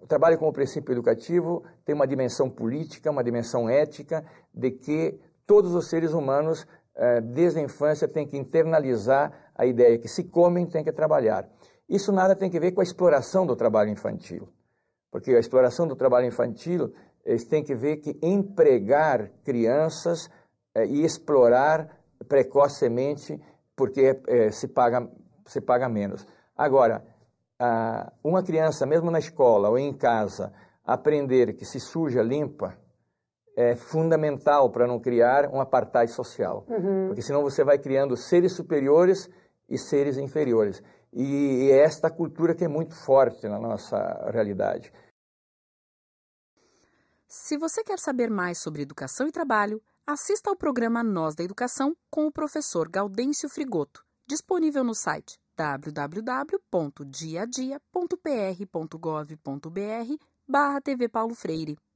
o trabalho como princípio educativo tem uma dimensão política, uma dimensão ética, de que todos os seres humanos, eh, desde a infância, têm que internalizar a ideia que se comem, tem que trabalhar. Isso nada tem que ver com a exploração do trabalho infantil, porque a exploração do trabalho infantil tem que ver que empregar crianças eh, e explorar precocemente, porque eh, se paga, se paga menos. Agora, ah, uma criança, mesmo na escola ou em casa, aprender que se suja, limpa, é fundamental para não criar um apartheid social. Uhum. Porque senão você vai criando seres superiores e seres inferiores. E, e é esta cultura que é muito forte na nossa realidade. Se você quer saber mais sobre educação e trabalho, assista ao programa Nós da Educação com o professor Gaudêncio Frigoto, disponível no site www.diadia.pr.gov.br barra TV Paulo Freire.